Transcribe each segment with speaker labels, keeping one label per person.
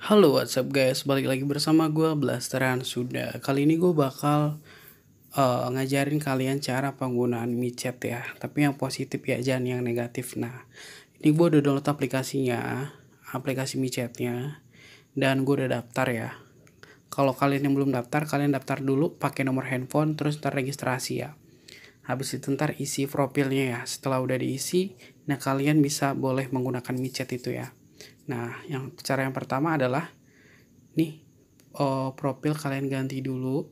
Speaker 1: Halo WhatsApp guys, balik lagi bersama gue Blasteran Sudah. Kali ini gue bakal uh, ngajarin kalian cara penggunaan micet ya. Tapi yang positif ya, jangan yang negatif. Nah, ini gue udah download aplikasinya, aplikasi micetnya, dan gue udah daftar ya. Kalau kalian yang belum daftar, kalian daftar dulu pakai nomor handphone, terus ntar registrasi ya. Habis itu ntar isi profilnya ya. Setelah udah diisi, nah kalian bisa boleh menggunakan micet itu ya. Nah, yang cara yang pertama adalah nih oh, profil kalian ganti dulu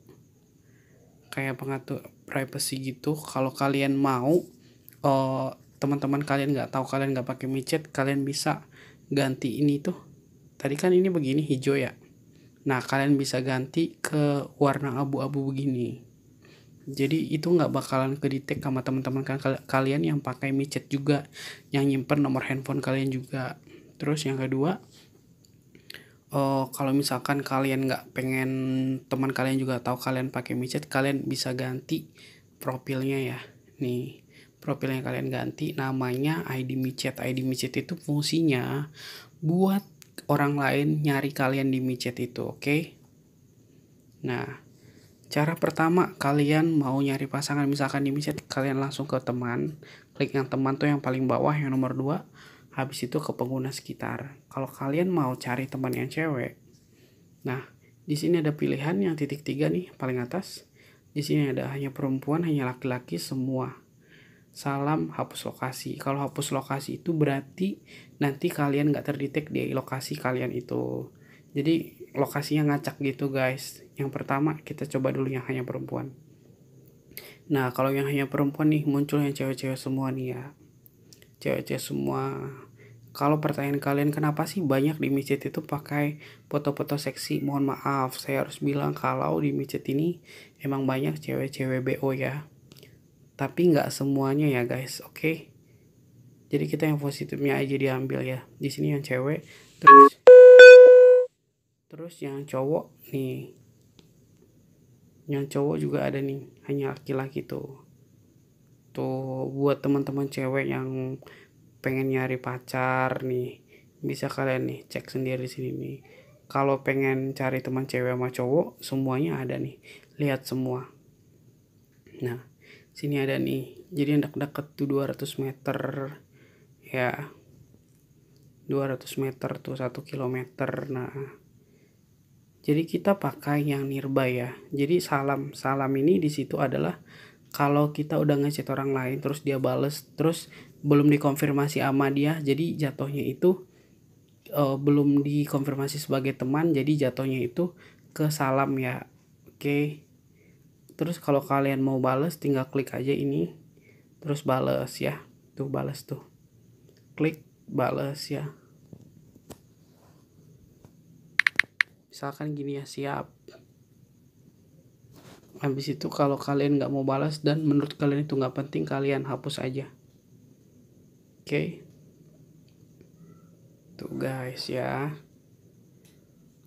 Speaker 1: kayak pengatur privacy gitu. Kalau kalian mau oh, teman-teman kalian nggak tahu kalian nggak pakai micet, kalian bisa ganti ini tuh. Tadi kan ini begini hijau ya. Nah, kalian bisa ganti ke warna abu-abu begini. Jadi itu nggak bakalan kedetek sama teman-teman kan kalian yang pakai micet juga, yang nyimpen nomor handphone kalian juga terus yang kedua oh kalau misalkan kalian nggak pengen teman kalian juga tahu kalian pakai micet kalian bisa ganti profilnya ya nih profilnya kalian ganti namanya ID micet ID micet itu fungsinya buat orang lain nyari kalian di micet itu oke okay? nah cara pertama kalian mau nyari pasangan misalkan di micet kalian langsung ke teman klik yang teman tuh yang paling bawah yang nomor 2 habis itu ke pengguna sekitar. Kalau kalian mau cari teman yang cewek, nah di sini ada pilihan yang titik tiga nih paling atas. Di sini ada hanya perempuan, hanya laki-laki semua. Salam hapus lokasi. Kalau hapus lokasi itu berarti nanti kalian nggak terdetek di lokasi kalian itu. Jadi lokasinya ngacak gitu guys. Yang pertama kita coba dulu yang hanya perempuan. Nah kalau yang hanya perempuan nih muncul yang cewek-cewek semua nih ya cewek-cewek semua kalau pertanyaan kalian kenapa sih banyak di micet itu pakai foto-foto seksi mohon maaf saya harus bilang kalau di micet ini emang banyak cewek-cewek BO ya tapi nggak semuanya ya guys oke okay? jadi kita yang positifnya aja diambil ya di sini yang cewek terus terus yang cowok nih yang cowok juga ada nih hanya laki-laki tuh tuh gitu. buat teman-teman cewek yang pengen nyari pacar nih bisa kalian nih cek sendiri di sini nih kalau pengen cari teman cewek sama cowok semuanya ada nih lihat semua nah sini ada nih jadi yang deket tuh 200 meter ya 200 meter tuh 1 kilometer nah jadi kita pakai yang nirba ya jadi salam salam ini di situ adalah kalau kita udah ngechat orang lain terus dia bales terus belum dikonfirmasi sama dia jadi jatuhnya itu uh, belum dikonfirmasi sebagai teman jadi jatuhnya itu ke salam ya oke okay. terus kalau kalian mau bales tinggal klik aja ini terus bales ya tuh bales tuh klik bales ya misalkan gini ya siap habis itu kalau kalian nggak mau balas dan menurut kalian itu nggak penting kalian hapus aja oke okay? tuh guys ya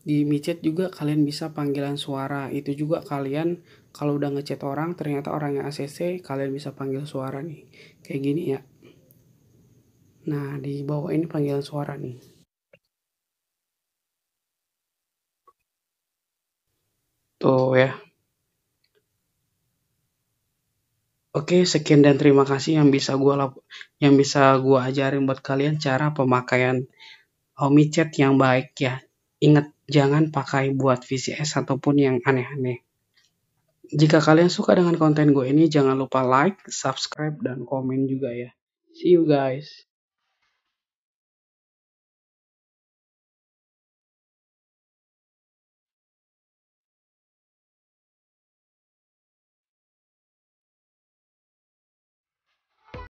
Speaker 1: di micet juga kalian bisa panggilan suara itu juga kalian kalau udah ngechat orang ternyata orang yang ACC kalian bisa panggil suara nih kayak gini ya nah di bawah ini panggilan suara nih tuh ya Oke, sekian dan terima kasih yang bisa gua yang bisa gua ajarin buat kalian cara pemakaian Omicet yang baik ya. Ingat jangan pakai buat VCS ataupun yang aneh-aneh. Jika kalian suka dengan konten gue ini, jangan lupa like, subscribe, dan komen juga ya. See you guys.